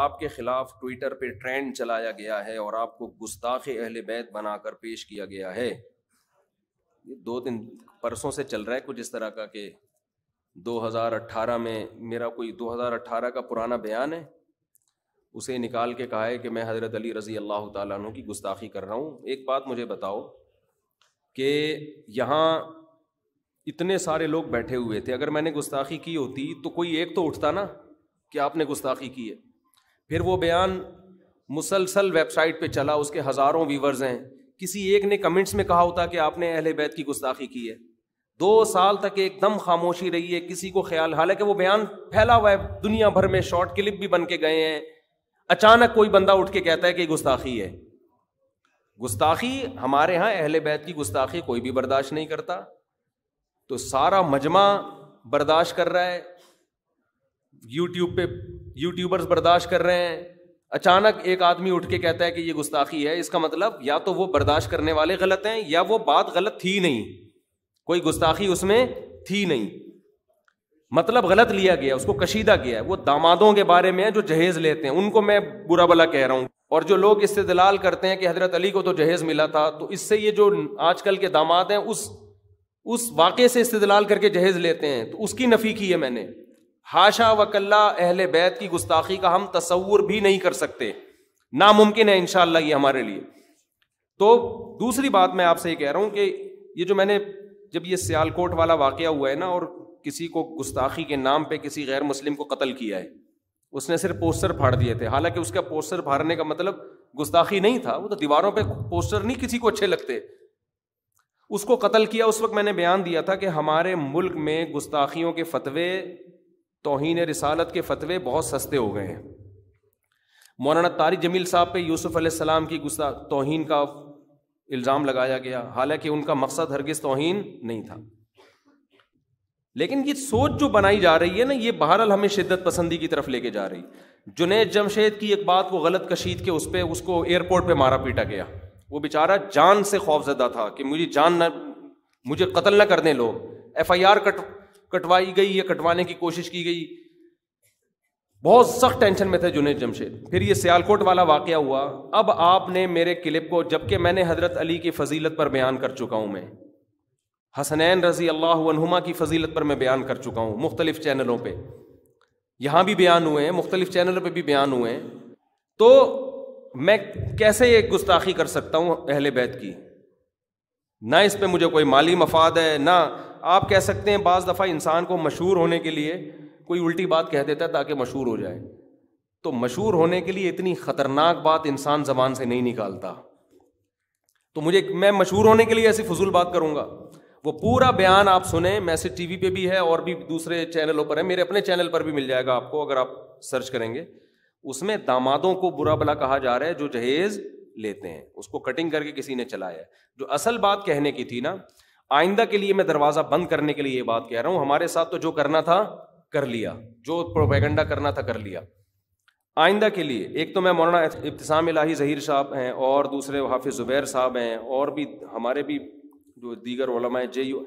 आपके खिलाफ ट्विटर पे ट्रेंड चलाया गया है और आपको गुस्ताख अहल बैत बनाकर पेश किया गया है ये दो दिन परसों से चल रहा है कुछ इस तरह का कि 2018 में मेरा कोई 2018 का पुराना बयान है उसे निकाल के कहा है कि मैं हज़रत अली रज़ी अल्लाह तु की गुस्ताखी कर रहा हूँ एक बात मुझे बताओ कि यहाँ इतने सारे लोग बैठे हुए थे अगर मैंने गुस्ताखी की होती तो कोई एक तो उठता ना कि आपने गुस्ताखी की है फिर वो बयान मुसलसल वेबसाइट पे चला उसके हज़ारों व्यूवर्स हैं किसी एक ने कमेंट्स में कहा होता कि आपने अहल बैत की गुस्ताखी की है दो साल तक एकदम खामोशी रही है किसी को ख्याल हालांकि वो बयान फैला हुआ है दुनिया भर में शॉर्ट क्लिप भी बन के गए हैं अचानक कोई बंदा उठ के कहता है कि गुस्ताखी है गुस्ताखी हमारे यहाँ अहल बैत की गुस्ताखी कोई भी बर्दाश्त नहीं करता तो सारा मजमा बर्दाश्त कर रहा है यूट्यूब पे यूट्यूबर्स बर्दाश्त कर रहे हैं अचानक एक आदमी उठ के कहता है कि ये गुस्ताखी है इसका मतलब या तो वो बर्दाश्त करने वाले गलत हैं या वो बात गलत थी नहीं कोई गुस्ताखी उसमें थी नहीं मतलब गलत लिया गया उसको कशीदा गया है वो दामादों के बारे में जो जहेज लेते हैं उनको मैं बुरा भला कह रहा हूँ और जो लोग इससे दलाल करते हैं कि हजरत अली को तो जहेज मिला था तो इससे ये जो आजकल के दामाद हैं उस उस वाक़े से इस्तेदलाल करके जहेज लेते हैं तो उसकी नफ़ी की है मैंने हाशा वकल्ला अहल बैत की गुस्ताखी का हम तस्वुर भी नहीं कर सकते नामुमकिन है इनशाला ये हमारे लिए तो दूसरी बात मैं आपसे ये कह रहा हूँ कि ये जो मैंने जब ये सियालकोट वाला वाक़ हुआ है ना और किसी को गुस्ताखी के नाम पे किसी गैर मुस्लिम को कत्ल किया है उसने सिर्फ पोस्टर फाड़ दिए थे हालांकि उसका पोस्टर फाड़ने का मतलब गुस्ताखी नहीं था वो तो दीवारों पे पोस्टर नहीं किसी को अच्छे लगते उसको कत्ल किया उस वक्त मैंने बयान दिया था कि हमारे मुल्क में गुस्ताखियों के फतवे तोहन रिसालत के फतवे बहुत सस्ते हो गए हैं मौलाना तारी जमील साहब पे यूसुफ अलैहिस्सलाम की गुस्सा तोहन का इल्ज़ाम लगाया गया हालांकि उनका मकसद हरगिज तोहन नहीं था लेकिन ये सोच जो बनाई जा रही है ना ये बहरहाल हमें शिद्दत पसंदी की तरफ लेके जा रही जुनेद जमशेद की एक बात को गलत कशीद के उस पर उसको एयरपोर्ट पर मारा पीटा गया वो बेचारा जान से खौफजदा था कि मुझे जान न मुझे कत्ल न कर दें लोग एफ आई आर कट कटवाई गई या कटवाने की कोशिश की गई बहुत सख्त टेंशन में थे जुनेद जमशेद फिर ये सियालकोट वाला वाक़ हुआ अब आपने मेरे क्लिप को जबकि मैंने हजरत अली की फजीलत पर बयान कर चुका हूं मैं हसनैन रजी अल्लाहुमा की फजीलत पर मैं बयान कर चुका हूं मुख्तलिफ चैनलों पर यहां भी बयान हुए हैं मुख्तलिफ चैनलों पर भी बयान हुए हैं तो मैं कैसे एक गुस्ताखी कर सकता हूं अहल बैत की ना इस पर मुझे कोई माली मफाद है ना आप कह सकते हैं बाज़ दफ़ा इंसान को मशहूर होने के लिए कोई उल्टी बात कह देता है ताकि मशहूर हो जाए तो मशहूर होने के लिए इतनी ख़तरनाक बात इंसान ज़बान से नहीं निकालता तो मुझे मैं मशहूर होने के लिए ऐसी फजूल बात करूँगा वो पूरा बयान आप सुने मैसेज वी पर भी है और भी दूसरे चैनलों पर है मेरे अपने चैनल पर भी मिल जाएगा आपको अगर आप सर्च करेंगे उसमें दामादों को बुरा भला कहा जा रहा है जो जहेज़ लेते हैं उसको कटिंग करके किसी ने चलाया है जो असल बात कहने की थी ना आइंदा के लिए मैं दरवाज़ा बंद करने के लिए ये बात कह रहा हूँ हमारे साथ तो जो करना था कर लिया जो प्रोपेगेंडा करना था कर लिया आइंदा के लिए एक तो मैं मौलाना इब्तसाम इलाही जहीर साहब हैं और दूसरे हाफिज़ ज़ुबैर साहब हैं और भी हमारे भी जो दीगर ओलमा जे यू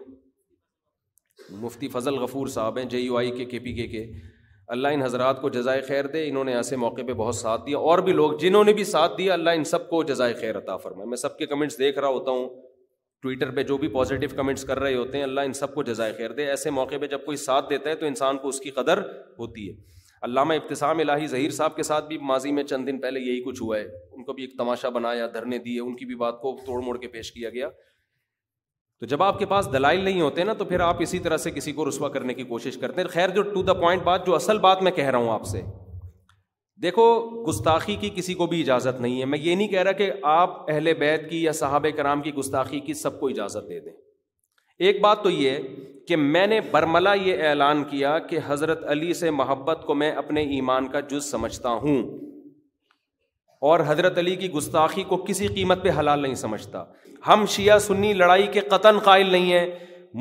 मुफ्ती फजल गफूर साहब हैं जे यू आई के के पी के के अल्लाह इन हजरात को जजाय खैर दे इन्होंने ऐसे मौके पर बहुत साथ दिया और भी लोग जिन्होंने भी साथ दिया अल्लाह इन सब को जजाय खैर अता फरमाए मैं सबके कमेंट्स देख रहा होता हूँ ट्विटर पर जो भी पॉजिटिव कमेंट्स कर रहे होते हैं अल्लाह इन सब को जजाय खैर दे ऐसे मौके पर जब कोई साथ देता है तो इंसान को उसकी कदर होती है अलामा इब्तसाम इलाही जहीर साहब के साथ भी माजी में चंद दिन पहले यही कुछ हुआ है उनको भी एक तमाशा बनाया धरने दिए उनकी भी बात को तोड़ मोड़ के पेश किया गया तो जब आपके पास दलाइल नहीं होते ना तो फिर आप इसी तरह से किसी को रसवा करने की कोशिश करते हैं खैर जो टू द पॉइंट बात जो असल बात मैं कह रहा हूं आपसे देखो गुस्ताखी की किसी को भी इजाज़त नहीं है मैं ये नहीं कह रहा कि आप अहले बैत की या साहब कराम की गुस्ताखी की सबको इजाज़त दे दें एक बात तो ये कि मैंने बरमला ये ऐलान किया कि हज़रत अली से मोहब्बत को मैं अपने ईमान का जुज समझता हूँ और हज़रत अली की गुस्ताखी को किसी कीमत पे हलाल नहीं समझता हम शिया सुन्नी लड़ाई के कतन कायल नहीं है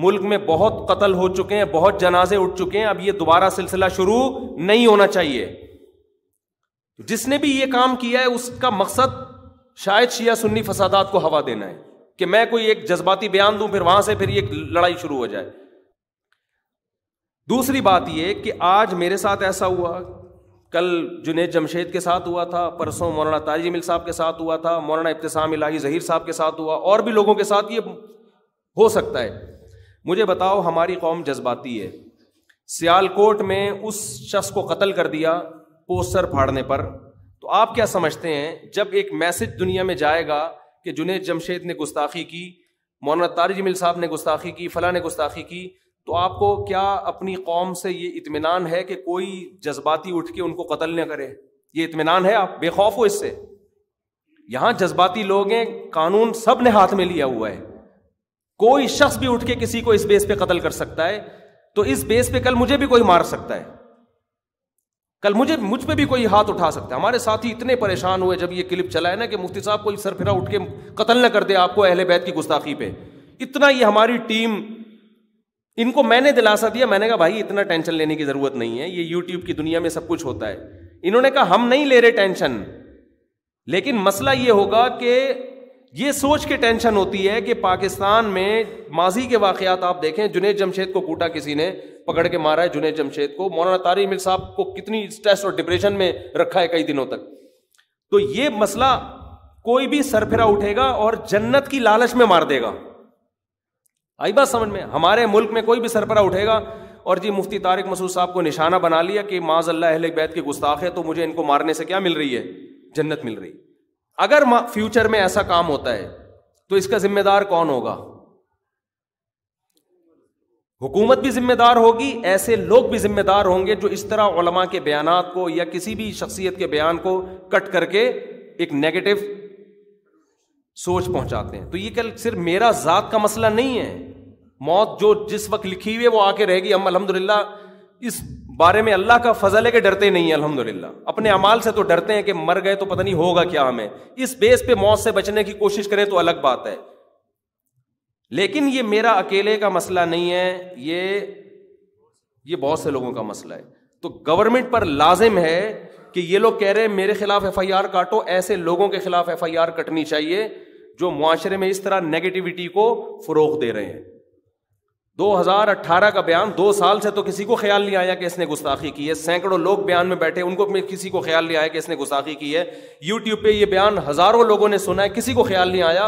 मुल्क में बहुत कत्ल हो चुके हैं बहुत जनाजे उठ चुके हैं अब ये दोबारा सिलसिला शुरू नहीं होना चाहिए जिसने भी ये काम किया है उसका मकसद शायद शिया सुन्नी फसादात को हवा देना है कि मैं कोई एक जज्बाती बयान दूं फिर वहां से फिर ये लड़ाई शुरू हो जाए दूसरी बात यह कि आज मेरे साथ ऐसा हुआ कल जुनेद जमशेद के साथ हुआ था परसों मौलाना ताजी मिल साहब के साथ हुआ था मौलाना इब्तसाम इलाही जहीर साहब के साथ हुआ और भी लोगों के साथ ये हो सकता है मुझे बताओ हमारी कौम जज्बाती है सियालकोट में उस शख्स को कत्ल कर दिया पोस्टर फाड़ने पर तो आप क्या समझते हैं जब एक मैसेज दुनिया में जाएगा कि जुनेद जमशेद ने गुस्ताखी की मौलाना तारिज साहब ने गुस्ताखी की फ़ला ने गुस्ताखी की तो आपको क्या अपनी कौम से ये इतमान है कि कोई जज्बाती उठ के उनको कतल न करे ये इतमान है आप बेखौफ हो इससे यहां जज्बाती लोग हैं कानून सब ने हाथ में लिया हुआ है कोई शख्स भी उठ के किसी को इस बेस पे कतल कर सकता है तो इस बेस पे कल मुझे भी कोई मार सकता है कल मुझे मुझ पर भी कोई हाथ उठा सकता है हमारे साथी इतने परेशान हुए जब ये क्लिप चला है ना कि मुफ्ती साहब कोई सरफिरा उठ के कत्ल ना कर दे आपको अहले बैत की गुस्ताखी पे इतना ये हमारी टीम इनको मैंने दिलासा दिया मैंने कहा भाई इतना टेंशन लेने की जरूरत नहीं है ये यूट्यूब की दुनिया में सब कुछ होता है इन्होंने कहा हम नहीं ले रहे टेंशन लेकिन मसला ये होगा कि ये सोच के टेंशन होती है कि पाकिस्तान में माजी के वाकयात आप देखें जुनेद जमशेद को कूटा किसी ने पकड़ के मारा है जुनेद जमशेद को मौलाना तारी मिल साहब को कितनी स्ट्रेस और डिप्रेशन में रखा है कई दिनों तक तो ये मसला कोई भी सरफिरा उठेगा और जन्नत की लालच में मार देगा आई बात समझ में हमारे मुल्क में कोई भी सरपरा उठेगा और जी मुफ्ती तारिक मसूद साहब को निशाना बना लिया कि माज अल्लाह अहल बैत के गुस्ताख है तो मुझे इनको मारने से क्या मिल रही है जन्नत मिल रही अगर फ्यूचर में ऐसा काम होता है तो इसका जिम्मेदार कौन होगा हुकूमत भी जिम्मेदार होगी ऐसे लोग भी जिम्मेदार होंगे जो इस तरह के बयान को या किसी भी शख्सियत के बयान को कट करके एक नेगेटिव सोच पहुंचाते हैं तो ये कल सिर्फ मेरा जात का मसला नहीं है मौत जो जिस वक्त लिखी हुई है वो आके रहेगी हम अलहमदिल्ला इस बारे में अल्लाह का फजल है कि डरते नहीं है अलहमदिल्ला अपने अमाल से तो डरते हैं कि मर गए तो पता नहीं होगा क्या हमें इस बेस पे मौत से बचने की कोशिश करें तो अलग बात है लेकिन ये मेरा अकेले का मसला नहीं है ये ये बहुत से लोगों का मसला है तो गवर्नमेंट पर लाजिम है कि ये लोग कह रहे हैं मेरे खिलाफ एफआईआर काटो ऐसे लोगों के खिलाफ एफआईआर कटनी चाहिए जो माशरे में इस तरह नेगेटिविटी को फरोख दे रहे हैं 2018 का बयान दो साल से तो किसी को ख्याल नहीं आया कि इसने गुस्ताखी की है सैकड़ों लोग बयान में बैठे उनको किसी को ख्याल नहीं आया कि इसने गुस्ताखी की है यूट्यूब पे ये बयान हजारों लोगों ने सुना है किसी को ख्याल नहीं आया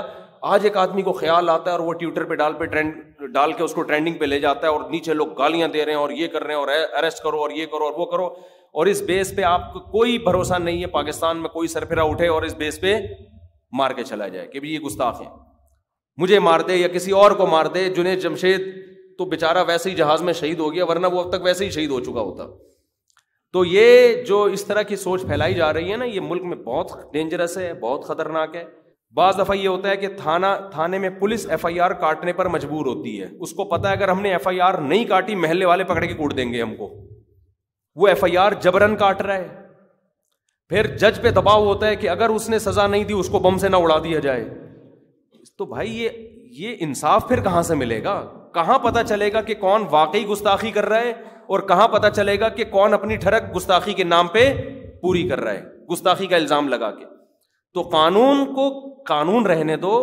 आज एक आदमी को ख्याल आता है और वो ट्विटर पे डाल पे ट्रेंड डाल के उसको ट्रेंडिंग पे ले जाता है और नीचे लोग गालियां दे रहे हैं और ये कर रहे हैं और अरेस्ट करो और ये करो और वो करो और इस बेस पे आपको कोई भरोसा नहीं है पाकिस्तान में कोई सरफिरा उठे और इस बेस पे मार के चला जाए कि भी ये गुस्ताख है मुझे मार दे या किसी और को मार दे जुने जमशेद तो बेचारा वैसे ही जहाज में शहीद हो गया वरना वो अब तक वैसे ही शहीद हो चुका होता तो ये जो इस तरह की सोच फैलाई जा रही है ना ये मुल्क में बहुत डेंजरस है बहुत खतरनाक है बाज दफ़ा ये होता है कि थाना थाने में पुलिस एफआईआर काटने पर मजबूर होती है उसको पता है अगर हमने एफआईआर नहीं काटी महल्ले वाले पकड़ के कूट देंगे हमको वो एफआईआर जबरन काट रहा है फिर जज पे दबाव होता है कि अगर उसने सजा नहीं दी उसको बम से ना उड़ा दिया जाए तो भाई ये ये इंसाफ फिर कहां से मिलेगा कहां पता चलेगा कि कौन वाकई गुस्ताखी कर रहा है और कहां पता चलेगा कि कौन अपनी ठरक गुस्ताखी के नाम पे पूरी कर रहा है गुस्ताखी का इल्जाम लगा के तो कानून को कानून रहने दो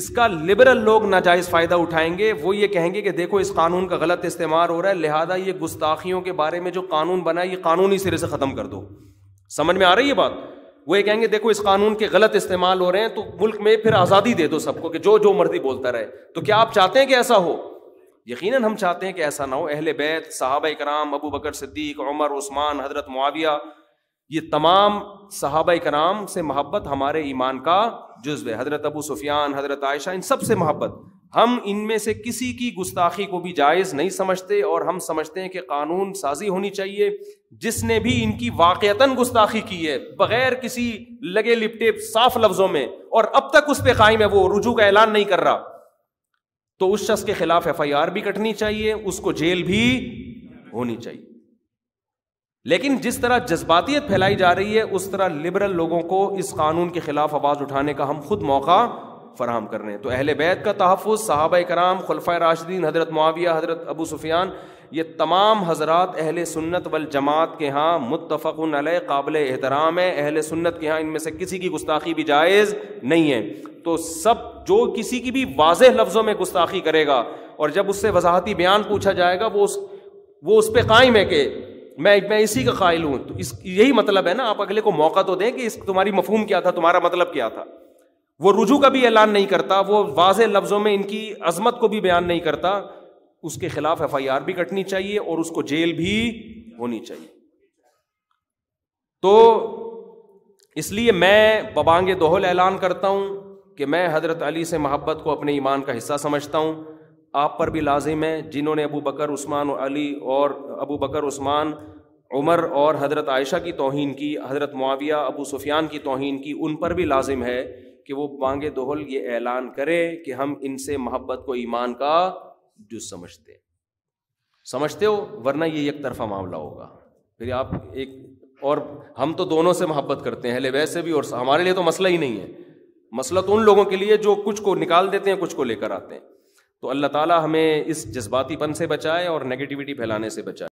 इसका लिबरल लोग नाजायज फायदा उठाएंगे वो ये कहेंगे कि देखो इस कानून का गलत इस्तेमाल हो रहा है लिहाजा ये गुस्ताखियों के बारे में जो कानून बना है ये कानूनी सिरे से खत्म कर दो समझ में आ रही है बात वो ये कहेंगे देखो इस कानून के गलत इस्तेमाल हो रहे हैं तो मुल्क में फिर आज़ादी दे दो सबको कि जो जो मर्जी बोलता रहे तो क्या आप चाहते हैं कि ऐसा हो यकीन हम चाहते हैं कि ऐसा ना हो अहल बैत साहब कराम अबू बकर सिद्दीक उमर उस्मान हजरत मुआविया ये तमाम साहब कराम से मोहब्बत हमारे ईमान का जुज्व है हजरत अबू सुफियान हजरत आयशा इन सबसे मोहब्बत हम इनमें से किसी की गुस्ताखी को भी जायज़ नहीं समझते और हम समझते हैं कि कानून साजी होनी चाहिए जिसने भी इनकी वाक़ता गुस्ताखी की है बगैर किसी लगे लिपटे साफ लफ्ज़ों में और अब तक उस पर कायम है वो रुजू का ऐलान नहीं कर रहा तो उस शख्स के खिलाफ एफ आई आर भी कटनी चाहिए उसको जेल भी होनी चाहिए लेकिन जिस तरह जज्बातियत फैलाई जा रही है उस तरह लिबरल लोगों को इस कानून के खिलाफ आवाज़ उठाने का हम खुद मौका फराहम कर रहे हैं तो अहल बैत का तहफ़ साहब कराम खलफा राशदीन हज़रत माविया हज़रत अबू सुफियान ये तमाम हजरात अहल सुन्नत वल जमात के यहाँ मुतफ़न काबिल एहतराम है अहल सुन्नत के यहाँ इनमें से किसी की गुस्ताखी भी जायज़ नहीं है तो सब जो किसी की भी वाज लफ्ज़ों में गुस्ताखी करेगा और जब उससे वजाहती बयान पूछा जाएगा वो उस वो उस पर कायम है कि मैं मैं इसी का कायल हूँ तो इस यही मतलब है ना आप अगले को मौका तो दें कि इस तुम्हारी मफहूम क्या था तुम्हारा मतलब क्या था वो रुझू का भी ऐलान नहीं करता वो वाज लफ्ज़ों में इनकी अजमत को भी बयान नहीं करता उसके खिलाफ एफ आई आर भी कटनी चाहिए और उसको जेल भी होनी चाहिए तो इसलिए मैं बबांग दोहल ऐलान करता हूँ कि मैं हज़रत अली से मोहब्बत को अपने ईमान का हिस्सा समझता हूँ आप पर भी लाजिम है जिन्होंने अबू बकर उस्मान और अली और अबू बकर उस्मान उमर और हज़रत आयशा की तोहन की हज़रत मुआविया अबू सुफियान की तोहन की उन पर भी लाजिम है कि वो बांगे दोहल ये ऐलान करे कि हम इनसे मोहब्बत को ईमान का जो समझते हैं समझते हो वरना ये एक तरफा मामला होगा फिर आप एक और हम तो दोनों से मोहब्बत करते हैं वैसे भी और हमारे लिए तो मसला ही नहीं है मसला तो उन लोगों के लिए जो कुछ को निकाल देते हैं कुछ को लेकर आते हैं तो अल्लाह ताला हमें इस जज्बातीपन से बचाए और नेगेटिविटी फैलाने से बचाए